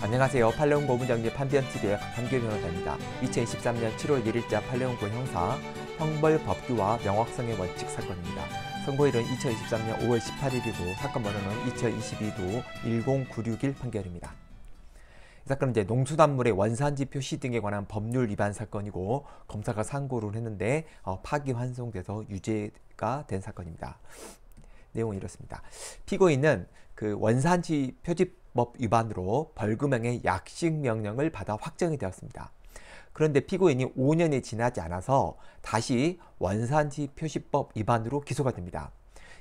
안녕하세요. 팔레온 고문정리 판변TV의 강한규 변호사입니다. 2023년 7월 1일자 팔레온고 형사 형벌 법규와 명확성의 원칙 사건입니다. 선고일은 2023년 5월 18일이고 사건 번호는 2022도 10961 판결입니다. 이 사건은 이제 농수산물의 원산지 표시 등에 관한 법률 위반 사건이고 검사가 상고를 했는데 어, 파기환송돼서 유죄가 된 사건입니다. 내용은 이렇습니다. 피고인은 그 원산지 표지 법 위반으로 벌금형의 약식 명령을 받아 확정이 되었습니다. 그런데 피고인이 5년이 지나지 않아서 다시 원산지 표시법 위반으로 기소가 됩니다.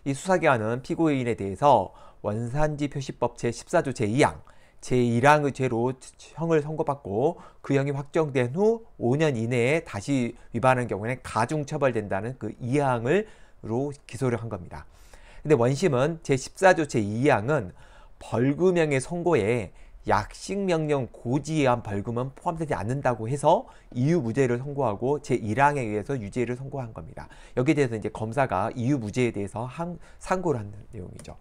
이 수사기관은 피고인에 대해서 원산지 표시법 제14조 제2항 제1항의 죄로 형을 선고받고 그 형이 확정된 후 5년 이내에 다시 위반한 경우에는 가중처벌된다는 그2항으로 기소를 한 겁니다. 근데 원심은 제14조 제2항은 벌금형의 선고에 약식명령 고지에 의한 벌금은 포함되지 않는다고 해서 이유 무죄를 선고하고 제1항에 의해서 유죄를 선고한 겁니다. 여기에 대해서 이제 검사가 이유 무죄에 대해서 항, 상고를 한 내용이죠.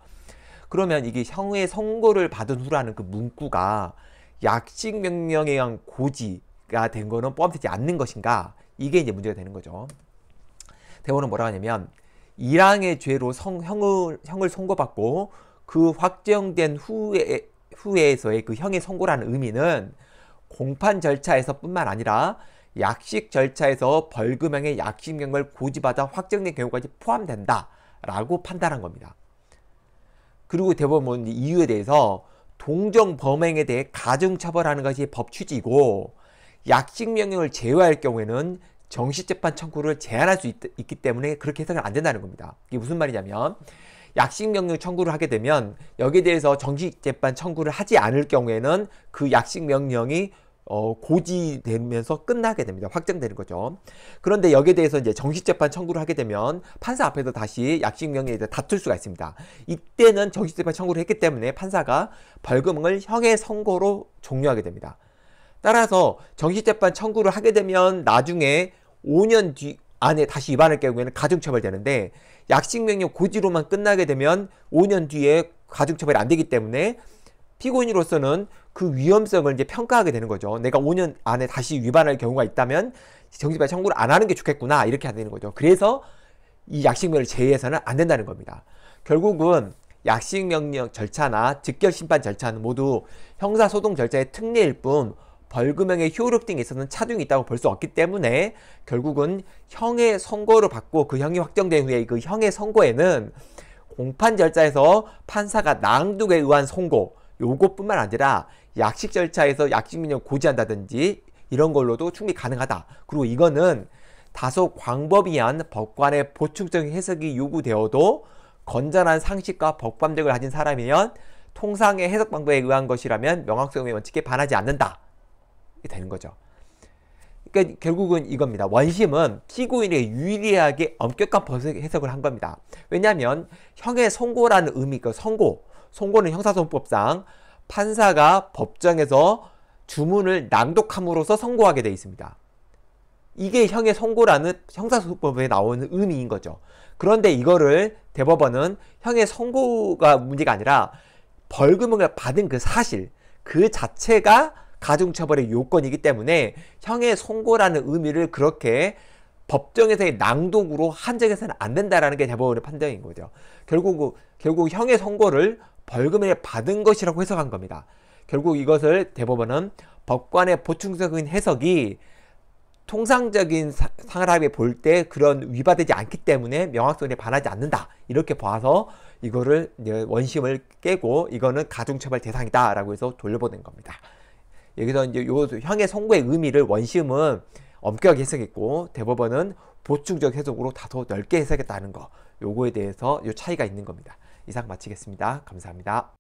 그러면 이게 형의 선고를 받은 후라는 그 문구가 약식명령에 의한 고지가 된 거는 포함되지 않는 것인가? 이게 이제 문제가 되는 거죠. 대원은 뭐라 하냐면 1항의 죄로 성, 형을, 형을 선고받고 그 확정된 후에, 후에에서의 그 형의 선고라는 의미는 공판 절차에서 뿐만 아니라 약식 절차에서 벌금형의 약식명을 고지받아 확정된 경우까지 포함된다 라고 판단한 겁니다. 그리고 대법원 이유에 대해서 동정 범행에 대해 가중처벌하는 것이 법 취지이고 약식명령을 제외할 경우에는 정시재판 청구를 제한할 수 있, 기 때문에 그렇게 해석은 안 된다는 겁니다. 이게 무슨 말이냐면 약식 명령 청구를 하게 되면 여기에 대해서 정식 재판 청구를 하지 않을 경우에는 그 약식 명령이 어, 고지되면서 끝나게 됩니다. 확정되는 거죠. 그런데 여기에 대해서 이제 정식재판 청구를 하게 되면 판사 앞에서 다시 약식명령에 대해 다툴 수가 있습니다. 이때는 정식재판 청구를 했기 때문에 판사가 벌금을 형의 선고로 종료하게 됩니다. 따라서 정식재판 청구를 하게 되면 나중에 5년 뒤, 안에 다시 위반할 경우에는 가중처벌되는데 약식명령 고지로만 끝나게 되면 5년 뒤에 가중처벌이 안 되기 때문에 피고인으로서는 그 위험성을 이제 평가하게 되는 거죠. 내가 5년 안에 다시 위반할 경우가 있다면 정지발 청구를 안 하는 게 좋겠구나 이렇게 안 되는 거죠. 그래서 이 약식명을 제외해서는 안 된다는 겁니다. 결국은 약식명령 절차나 즉결심판 절차는 모두 형사소송 절차의 특례일 뿐 벌금형의 효력 등에 있어서는 차등이 있다고 볼 수 없기 때문에 결국은 형의 선고를 받고 그 형이 확정된 후에 그 형의 선고에는 공판 절차에서 판사가 낭독에 의한 선고 요것뿐만 아니라 약식 절차에서 약식민을 고지한다든지 이런 걸로도 충분히 가능하다. 그리고 이거는 다소 광범위한 법관의 보충적인 해석이 요구되어도 건전한 상식과 법관적을 가진 사람이면 통상의 해석 방법에 의한 것이라면 명확성의 원칙에 반하지 않는다. 되는 거죠. 그러니까 결국은 이겁니다. 원심은 피고인의 유리하게 엄격한 해석을 한 겁니다. 왜냐하면 형의 선고라는 의미, 그 선고, 선고는 형사소송법상 판사가 법정에서 주문을 낭독함으로써 선고하게 되어 있습니다. 이게 형의 선고라는 형사소송법에 나오는 의미인 거죠. 그런데 이거를 대법원은 형의 선고가 문제가 아니라 벌금을 받은 그 사실, 그 자체가 가중처벌의 요건이기 때문에 형의 선고라는 의미를 그렇게 법정에서의 낭독으로 한정해서는 안 된다라는 게 대법원의 판단인 거죠. 결국 그, 결국 형의 선고를 벌금에 받은 것이라고 해석한 겁니다. 결국 이것을 대법원은 법관의 보충적인 해석이 통상적인 상람이 볼때 그런 위반되지 않기 때문에 명확성에 반하지 않는다 이렇게 봐서 이거를 원심을 깨고 이거는 가중처벌 대상이다 라고 해서 돌려보낸 겁니다. 여기서 이제 요 형의 선고의 의미를 원심은 엄격하게 해석했고 대법원은 보충적 해석으로 다소 넓게 해석했다는 거 요거에 대해서 요 차이가 있는 겁니다. 이상 마치겠습니다. 감사합니다.